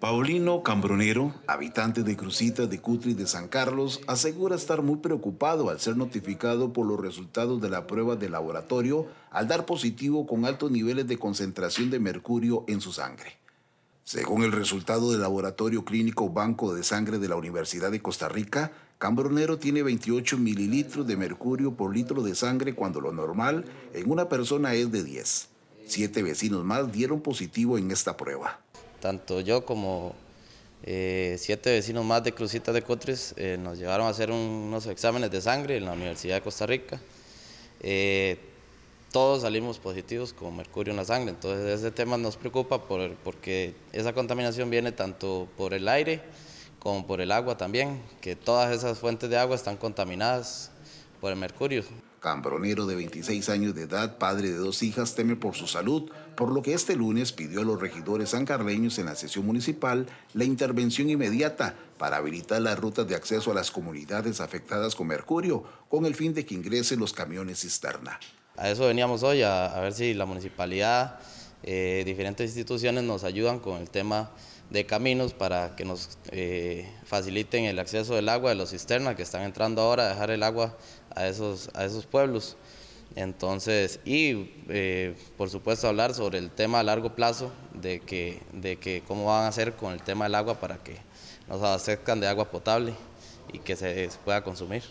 Paulino Cambronero, habitante de Cruzita de Cutri de San Carlos, asegura estar muy preocupado al ser notificado por los resultados de la prueba de laboratorio al dar positivo con altos niveles de concentración de mercurio en su sangre. Según el resultado del Laboratorio Clínico Banco de Sangre de la Universidad de Costa Rica, Cambronero tiene 28 mililitros de mercurio por litro de sangre cuando lo normal en una persona es de 10. Siete vecinos más dieron positivo en esta prueba. Tanto yo como eh, siete vecinos más de Cruzita de Cotres eh, nos llevaron a hacer unos exámenes de sangre en la Universidad de Costa Rica. Eh, todos salimos positivos con mercurio en la sangre, entonces ese tema nos preocupa porque esa contaminación viene tanto por el aire como por el agua también, que todas esas fuentes de agua están contaminadas por el mercurio. Cambronero de 26 años de edad, padre de dos hijas, teme por su salud, por lo que este lunes pidió a los regidores sancarleños en la sesión municipal la intervención inmediata para habilitar las rutas de acceso a las comunidades afectadas con mercurio, con el fin de que ingresen los camiones cisterna. A eso veníamos hoy, a, ver si la municipalidad eh, diferentes instituciones nos ayudan con el tema de caminos para que nos eh, faciliten el acceso del agua de los cisternas que están entrando ahora a dejar el agua a esos, a esos pueblos. Entonces, y eh, por supuesto hablar sobre el tema a largo plazo, de que, de que cómo van a hacer con el tema del agua para que nos abastezcan de agua potable y que se pueda consumir.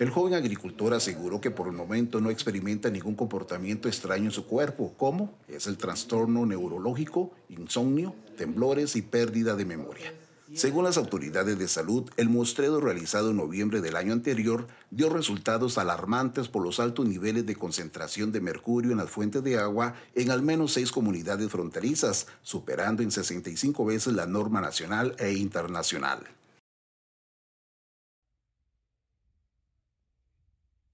El joven agricultor aseguró que por el momento no experimenta ningún comportamiento extraño en su cuerpo, como es el trastorno neurológico, insomnio, temblores y pérdida de memoria. Según las autoridades de salud, el muestreo realizado en noviembre del año anterior dio resultados alarmantes por los altos niveles de concentración de mercurio en las fuentes de agua en al menos seis comunidades fronterizas, superando en 65 veces la norma nacional e internacional.